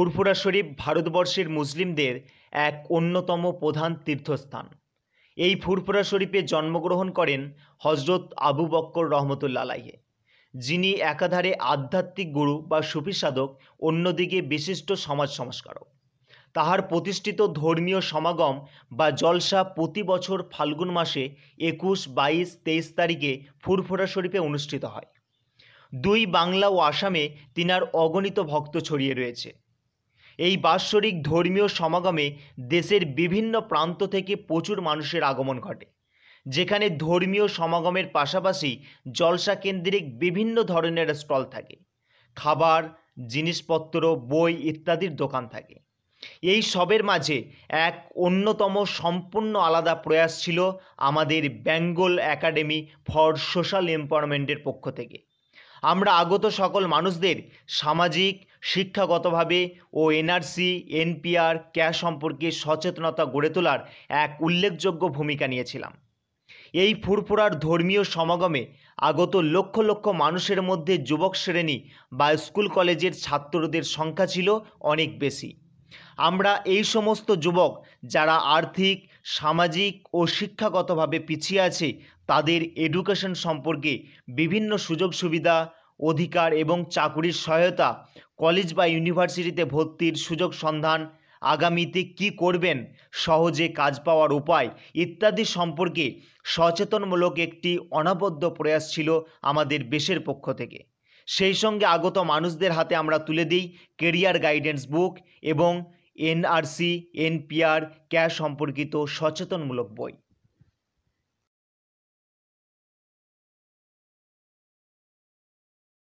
ফুরফুরা শরীফ ভারতবর্ষের মুসলিমদের এক অন্যতম প্রধান তীর্থস্থান এই ফুরফুরা শরীফে জন্মগ্রহণ করেন হজরত আবু বক্কর রহমতুল্লালাহে যিনি একাধারে আধ্যাত্মিক গুরু বা সুফি সাধক অন্যদিকে বিশিষ্ট সমাজ সংস্কারক তাহার প্রতিষ্ঠিত ধর্মীয় সমাগম বা জলসা প্রতি বছর ফাল্গুন মাসে একুশ বাইশ তেইশ তারিখে ফুরফুরা শরীফে অনুষ্ঠিত হয় দুই বাংলা ও আসামে তিনার অগণিত ভক্ত ছড়িয়ে রয়েছে এই বাৎসরিক ধর্মীয় সমাগমে দেশের বিভিন্ন প্রান্ত থেকে প্রচুর মানুষের আগমন ঘটে যেখানে ধর্মীয় সমাগমের পাশাপাশি জলসা কেন্দ্রিক বিভিন্ন ধরনের স্টল থাকে খাবার জিনিসপত্র বই ইত্যাদির দোকান থাকে এই সবের মাঝে এক অন্যতম সম্পূর্ণ আলাদা প্রয়াস ছিল আমাদের বেঙ্গল একাডেমি ফর সোশ্যাল এম্পাওয়ারমেন্টের পক্ষ থেকে আমরা আগত সকল মানুষদের সামাজিক শিক্ষাগতভাবে ও এনআরসি এনপিআর ক্যাশ সম্পর্কে সচেতনতা গড়ে তোলার এক উল্লেখযোগ্য ভূমিকা নিয়েছিলাম এই ফুরফুরার ধর্মীয় সমাগমে আগত লক্ষ লক্ষ মানুষের মধ্যে যুবক শ্রেণী বা স্কুল কলেজের ছাত্রদের সংখ্যা ছিল অনেক বেশি আমরা এই সমস্ত যুবক যারা আর্থিক সামাজিক ও শিক্ষাগতভাবে পিছিয়ে আছে তাদের এডুকেশন সম্পর্কে বিভিন্ন সুযোগ সুবিধা অধিকার এবং চাকুরির সহায়তা কলেজ বা ইউনিভার্সিটিতে ভর্তির সুযোগ সন্ধান আগামীতে কি করবেন সহজে কাজ পাওয়ার উপায় ইত্যাদি সম্পর্কে সচেতনমূলক একটি অনাবদ্য প্রয়াস ছিল আমাদের দেশের পক্ষ থেকে সেই সঙ্গে আগত মানুষদের হাতে আমরা তুলে দিই কেরিয়ার গাইডেন্স বুক এবং এনআরসি এনপিআর ক্যাশ সম্পর্কিত সচেতনমূলক বই